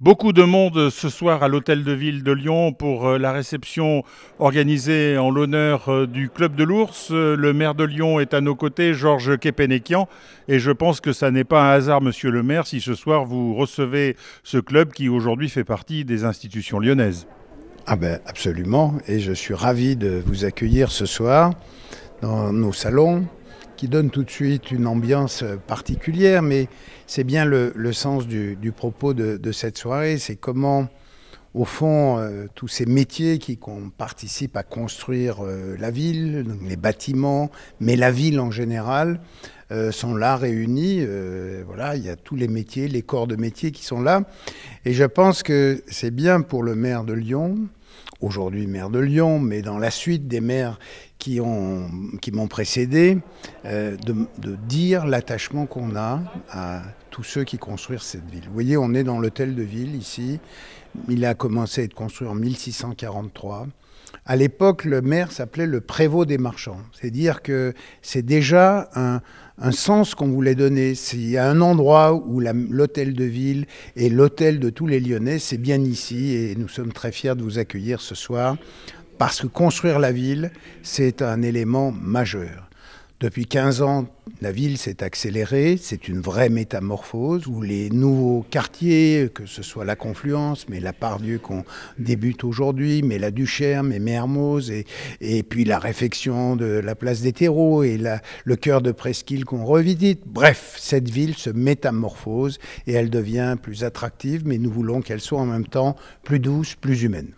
Beaucoup de monde ce soir à l'Hôtel de Ville de Lyon pour euh, la réception organisée en l'honneur euh, du Club de l'Ours. Euh, le maire de Lyon est à nos côtés, Georges Kepenekian, et je pense que ça n'est pas un hasard, monsieur le maire, si ce soir vous recevez ce club qui aujourd'hui fait partie des institutions lyonnaises. Ah ben absolument, et je suis ravi de vous accueillir ce soir dans nos salons, qui donne tout de suite une ambiance particulière, mais c'est bien le, sens du, propos de, cette soirée, c'est comment, au fond, euh, tous ces métiers qui participent à construire euh, la ville, les bâtiments, mais la ville en général, euh, sont là réunis. Euh, voilà, il y a tous les métiers, les corps de métiers qui sont là. Et je pense que c'est bien pour le maire de Lyon, aujourd'hui maire de Lyon, mais dans la suite des maires qui, ont, qui m'ont précédé, euh, de, de, dire l'attachement qu'on a à tous ceux qui construisent cette ville. Vous voyez, on est dans l'hôtel de ville ici. Il a commencé à être construit en 1643. À l'époque, le maire s'appelait le prévôt des marchands. C'est-à-dire que c'est déjà un, sens qu'on voulait donner. S'il y a un endroit où l'hôtel de ville et l'hôtel de tous les Lyonnais, c'est bien ici et nous sommes très fiers de vous accueillir ce soir parce que construire la ville, c'est un élément majeur. Depuis 15 ans, la ville s'est accélérée, c'est une vraie métamorphose où les nouveaux quartiers, que ce soit la Confluence, mais la Pardieu qu'on débute aujourd'hui, mais la Duchère, mais Mermoz, et, puis la réfection de la place des terreaux et le cœur de Presqu'île qu'on revisite. Bref, cette ville se métamorphose et elle devient plus attractive, mais nous voulons qu'elle soit en même temps plus douce, plus humaine.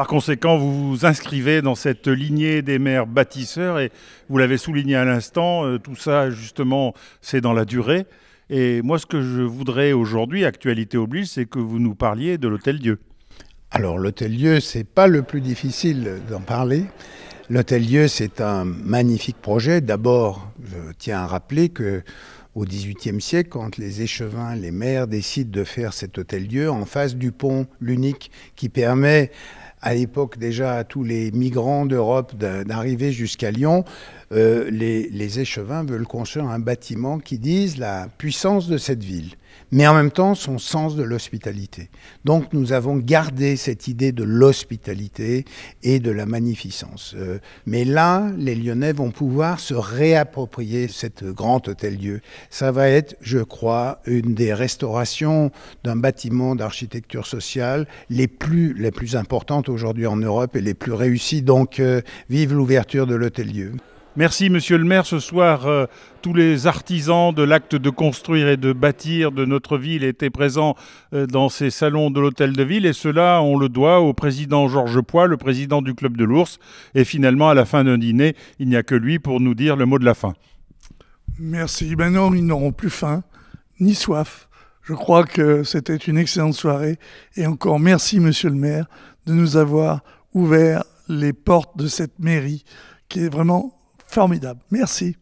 Par conséquent, vous vous inscrivez dans cette lignée des maires bâtisseurs et vous l'avez souligné à l'instant, euh, tout ça justement, c'est dans la durée. Et moi, ce que je voudrais aujourd'hui, actualité oblige, c'est que vous nous parliez de l'Hôtel Dieu. Alors, l'Hôtel Dieu, c'est pas le plus difficile d'en parler. L'Hôtel Dieu, c'est un magnifique projet. D'abord, je tiens à rappeler que au XVIIIe siècle, quand les échevins, les maires décident de faire cet hôtel-dieu en face du pont, l'unique, qui permet à l'époque déjà à tous les migrants d'Europe d'arriver jusqu'à Lyon. Euh, les, les, échevins veulent construire un bâtiment qui dise la puissance de cette ville, mais en même temps son sens de l'hospitalité. Donc nous avons gardé cette idée de l'hospitalité et de la magnificence. Euh, mais là, les Lyonnais vont pouvoir se réapproprier cette grand hôtel-lieu. Ça va être, je crois, une des restaurations d'un bâtiment d'architecture sociale les plus, les plus importantes aujourd'hui en Europe et les plus réussies. Donc, euh, vive l'ouverture de l'hôtel-lieu. Merci, monsieur le maire. Ce soir, euh, tous les artisans de l'acte de construire et de bâtir de notre ville étaient présents euh, dans ces salons de l'hôtel de ville. Et cela, on le doit au président Georges Poix, le président du Club de l'Ours. Et finalement, à la fin d'un dîner, il n'y a que lui pour nous dire le mot de la fin. Merci. Ben non, ils n'auront plus faim, ni soif. Je crois que c'était une excellente soirée. Et encore merci, monsieur le maire, de nous avoir ouvert les portes de cette mairie qui est vraiment Formidable. Merci.